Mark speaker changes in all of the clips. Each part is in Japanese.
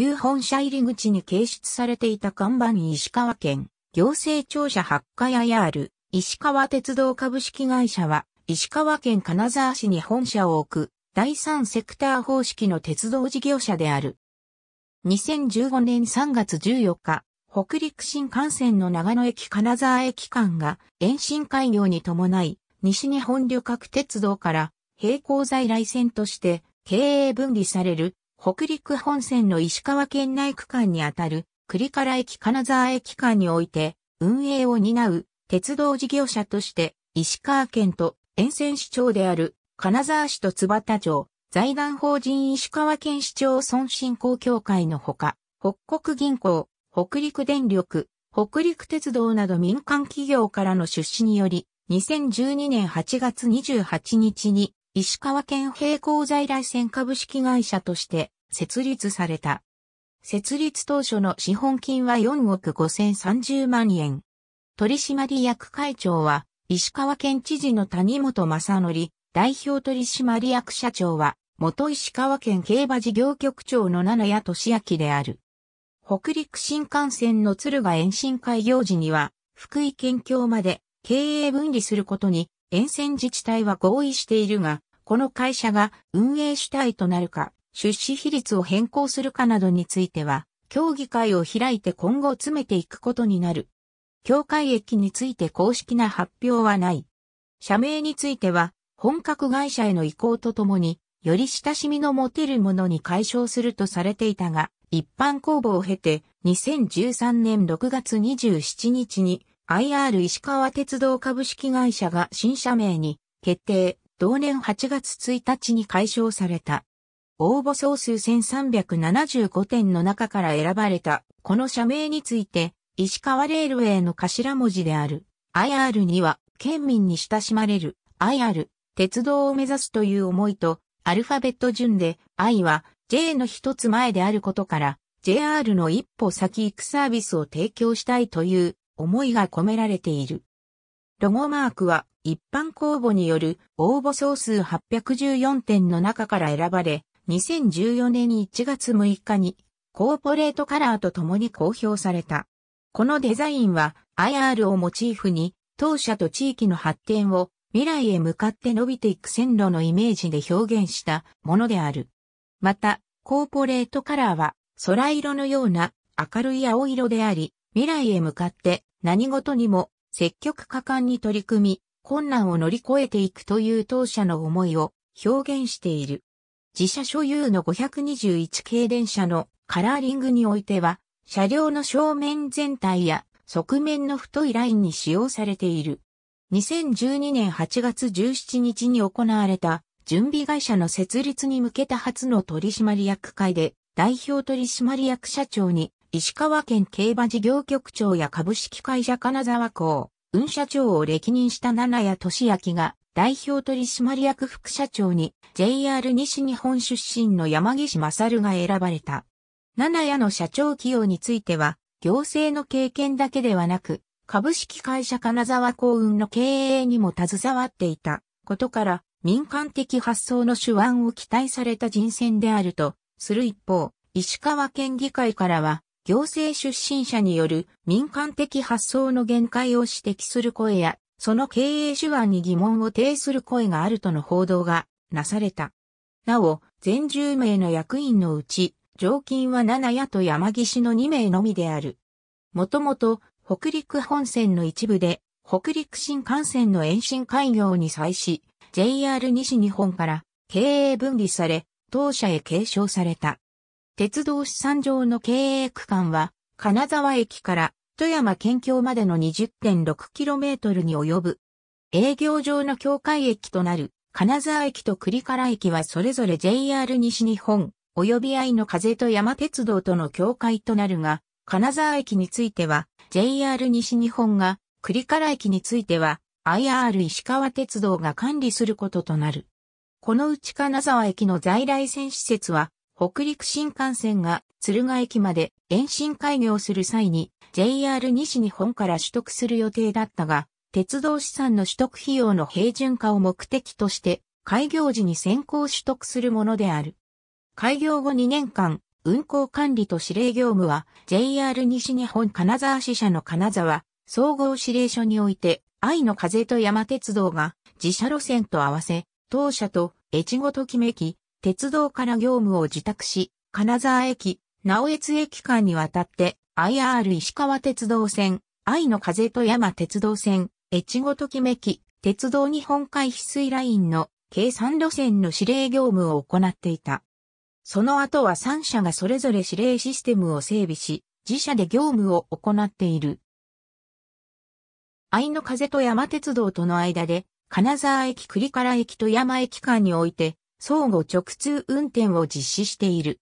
Speaker 1: 旧本社入り口に掲出されていた看板に石川県行政庁舎発火屋やある石川鉄道株式会社は石川県金沢市に本社を置く第三セクター方式の鉄道事業者である。2015年3月14日、北陸新幹線の長野駅金沢駅間が延伸開業に伴い、西日本旅客鉄道から並行在来線として経営分離される北陸本線の石川県内区間にあたる、栗原駅金沢駅間において、運営を担う鉄道事業者として、石川県と沿線市長である金沢市と津幡町、財団法人石川県市町村振興協会のほか、北国銀行、北陸電力、北陸鉄道など民間企業からの出資により、2012年8月28日に石川県並行在来線株式会社として設立された。設立当初の資本金は4億5030万円。取締役会長は、石川県知事の谷本正則、代表取締役社長は、元石川県競馬事業局長の七谷俊明である。北陸新幹線の鶴賀延伸開業時には、福井県境まで経営分離することに沿線自治体は合意しているが、この会社が運営主体となるか、出資比率を変更するかなどについては、協議会を開いて今後詰めていくことになる。協会益について公式な発表はない。社名については、本格会社への移行とともに、より親しみの持てるものに解消するとされていたが、一般公募を経て、2013年6月27日に、IR 石川鉄道株式会社が新社名に決定、同年8月1日に解消された。応募総数1375点の中から選ばれた、この社名について、石川レールウェイの頭文字である IR には、県民に親しまれる IR、鉄道を目指すという思いと、アルファベット順で I は J の一つ前であることから、JR の一歩先行くサービスを提供したいという思いが込められている。ロゴマークは一般公募による応募総数814点の中から選ばれ、2014年1月6日にコーポレートカラーと共に公表された。このデザインは IR をモチーフに当社と地域の発展を未来へ向かって伸びていく線路のイメージで表現したものである。また、コーポレートカラーは空色のような明るい青色であり、未来へ向かって何事にも積極果敢に取り組み、困難を乗り越えていくという当社の思いを表現している。自社所有の521系電車のカラーリングにおいては、車両の正面全体や側面の太いラインに使用されている。2012年8月17日に行われた準備会社の設立に向けた初の取締役会で代表取締役社長に石川県競馬事業局長や株式会社金沢港運社長を歴任した七谷俊明が代表取締役副社長に JR 西日本出身の山岸勝が選ばれた。七谷の社長起用については、行政の経験だけではなく、株式会社金沢幸運の経営にも携わっていたことから、民間的発想の手腕を期待された人選であると、する一方、石川県議会からは、行政出身者による民間的発想の限界を指摘する声や、その経営手腕に疑問を呈する声があるとの報道がなされた。なお、全10名の役員のうち、常勤は七谷と山岸の2名のみである。もともと、北陸本線の一部で、北陸新幹線の延伸開業に際し、JR 西日本から経営分離され、当社へ継承された。鉄道資産上の経営区間は、金沢駅から富山県境までの 20.6km に及ぶ。営業上の境界駅となる、金沢駅と栗原駅はそれぞれ JR 西日本、及び愛の風と山鉄道との境界となるが、金沢駅については、JR 西日本が、栗原駅については、IR 石川鉄道が管理することとなる。このうち金沢駅の在来線施設は、北陸新幹線が敦賀駅まで延伸開業する際に JR 西日本から取得する予定だったが、鉄道資産の取得費用の平準化を目的として開業時に先行取得するものである。開業後2年間、運行管理と指令業務は JR 西日本金沢支社の金沢総合指令所において愛の風と山鉄道が自社路線と合わせ、当社と越後ときめき、鉄道から業務を自宅し、金沢駅、直越駅間にわたって、IR 石川鉄道線、愛の風と山鉄道線、越後ときめき、鉄道日本海翡翠ラインの計3路線の指令業務を行っていた。その後は3社がそれぞれ指令システムを整備し、自社で業務を行っている。愛の風と山鉄道との間で、金沢駅栗原駅と山駅間において、相互直通運転を実施している。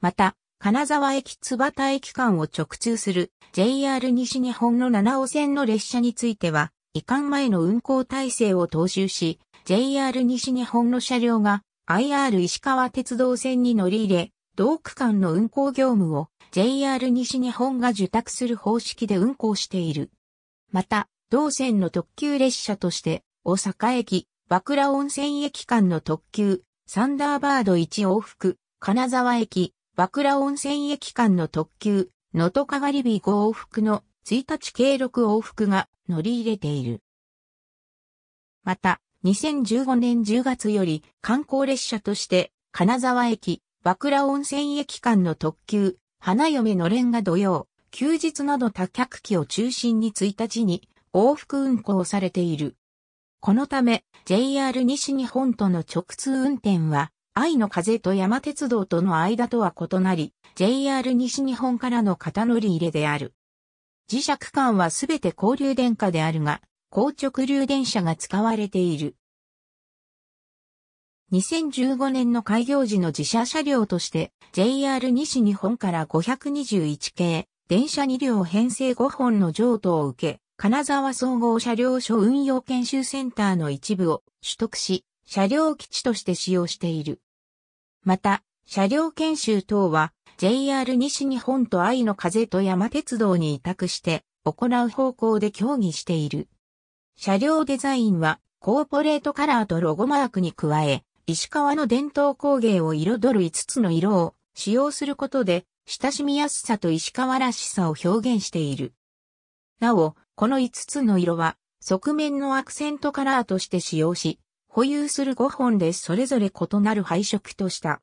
Speaker 1: また、金沢駅津端駅間を直通する JR 西日本の七尾線の列車については、移管前の運行体制を踏襲し、JR 西日本の車両が IR 石川鉄道線に乗り入れ、同区間の運行業務を JR 西日本が受託する方式で運行している。また、同線の特急列車として、大阪駅、和倉温泉駅間の特急、サンダーバード1往復、金沢駅、和倉温泉駅間の特急、能登かがり火5往復の1日計6往復が乗り入れている。また、2015年10月より観光列車として、金沢駅、和倉温泉駅間の特急、花嫁のれんが土曜、休日など多客機を中心に1日に往復運行されている。このため JR 西日本との直通運転は愛の風と山鉄道との間とは異なり JR 西日本からの型乗り入れである。自社区間はすべて交流電化であるが、高直流電車が使われている。2015年の開業時の自社車両として JR 西日本から521系、電車2両編成5本の譲渡を受け、金沢総合車両所運用研修センターの一部を取得し、車両基地として使用している。また、車両研修等は JR 西日本と愛の風と山鉄道に委託して行う方向で協議している。車両デザインはコーポレートカラーとロゴマークに加え、石川の伝統工芸を彩る5つの色を使用することで親しみやすさと石川らしさを表現している。なお、この5つの色は、側面のアクセントカラーとして使用し、保有する5本でそれぞれ異なる配色とした。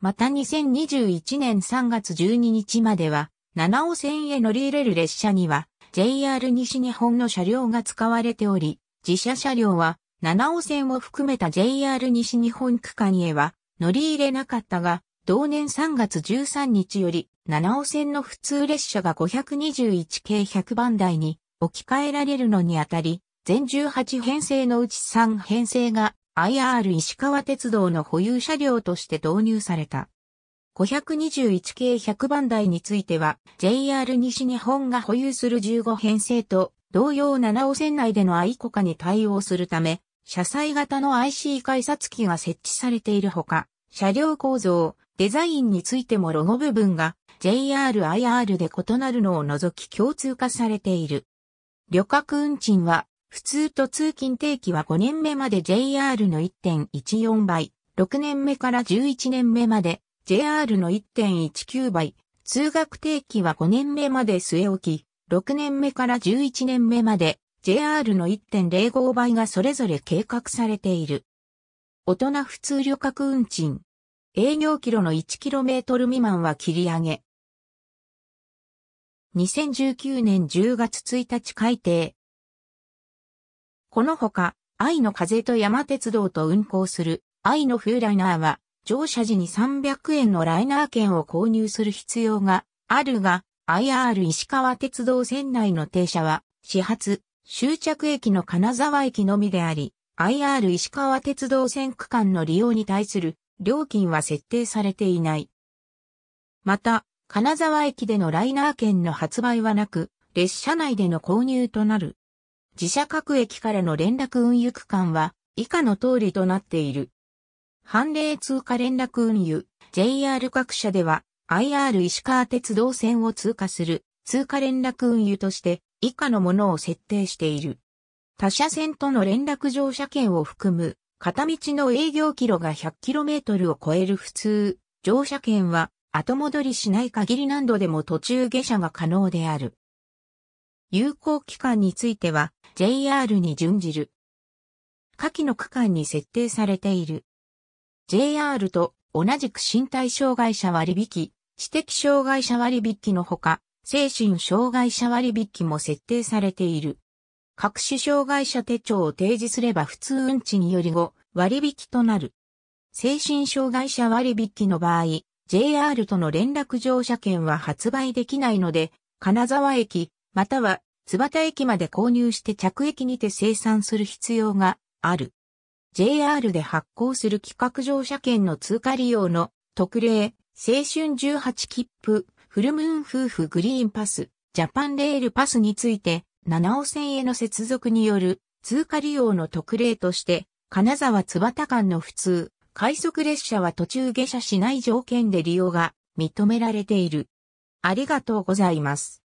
Speaker 1: また2021年3月12日までは、七尾線へ乗り入れる列車には、JR 西日本の車両が使われており、自社車両は、七尾線を含めた JR 西日本区間へは乗り入れなかったが、同年3月13日より、七尾線の普通列車が521系100番台に置き換えられるのにあたり、全18編成のうち3編成が IR 石川鉄道の保有車両として導入された。521系100番台については JR 西日本が保有する15編成と同様七尾線内での愛国家に対応するため、車載型の IC 改札機が設置されているほか、車両構造、デザインについてもロゴ部分が JRIR で異なるのを除き共通化されている。旅客運賃は普通と通勤定期は5年目まで JR の1.14倍、6年目から11年目まで JR の1.19倍、通学定期は5年目まで据え置き、6年目から11年目まで JR の1.05倍がそれぞれ計画されている。大人普通旅客運賃、営業キロの1トル未満は切り上げ。2019年10月1日改定。このほか、愛の風と山鉄道と運行する愛の風ライナーは、乗車時に300円のライナー券を購入する必要があるが、IR 石川鉄道線内の停車は、始発、終着駅の金沢駅のみであり、IR 石川鉄道線区間の利用に対する料金は設定されていない。また、金沢駅でのライナー券の発売はなく、列車内での購入となる。自社各駅からの連絡運輸区間は以下の通りとなっている。判例通過連絡運輸、JR 各社では IR 石川鉄道線を通過する通過連絡運輸として以下のものを設定している。他社線との連絡乗車券を含む片道の営業キロが 100km を超える普通、乗車券は後戻りしない限り何度でも途中下車が可能である。有効期間については JR に準じる。下記の区間に設定されている。JR と同じく身体障害者割引、知的障害者割引のほか、精神障害者割引も設定されている。各種障害者手帳を提示すれば普通運賃により後、割引となる。精神障害者割引の場合、JR との連絡乗車券は発売できないので、金沢駅、または津畑駅まで購入して着駅にて生産する必要がある。JR で発行する企画乗車券の通過利用の特例、青春18切符、フルムーン夫婦グリーンパス、ジャパンレールパスについて、七尾線への接続による通過利用の特例として、金沢津端間の普通、快速列車は途中下車しない条件で利用が認められている。ありがとうございます。